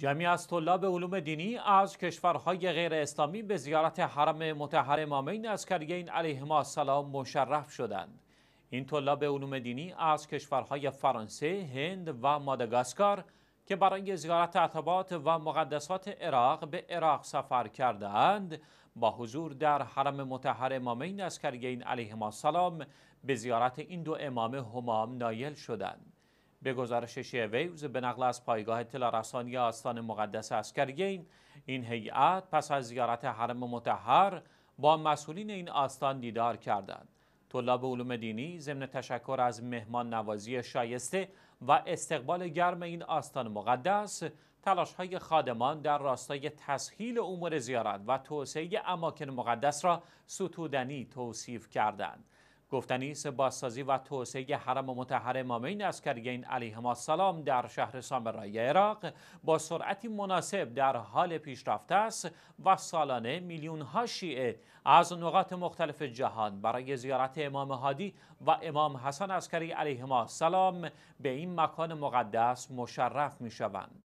جمعی از طلاب علوم دینی از کشورهای غیر اسلامی به زیارت حرم متحر امامین علیه علیهما السلام مشرف شدند. این طلاب علوم دینی از کشورهای فرانسه، هند و ماداگاسکار که برای زیارت عطبات و مقدسات عراق به عراق سفر کردند، با حضور در حرم متحر امامین علیه علیهما السلام به زیارت این دو امام همام نایل شدند. به گزارش شیویوز به نقل از پایگاه رسانی آستان مقدس اسکریین این هیئت پس از زیارت حرم متحر با مسئولین این آستان دیدار کردند طلاب علوم دینی ضمن تشکر از مهمان نوازی شایسته و استقبال گرم این آستان مقدس تلاش های خادمان در راستای تسهیل امور زیارت و توسعه اماکن مقدس را ستودنی توصیف کردند گفتنی است و توسعه حرم متحر امامین اسکریین علیهما السلام در شهر سامرای عراق با سرعتی مناسب در حال پیشرفت است و سالانه میلیون ها شیعه از نقاط مختلف جهان برای زیارت امام هادی و امام حسن عسکری علیهما السلام به این مکان مقدس مشرف می شوند.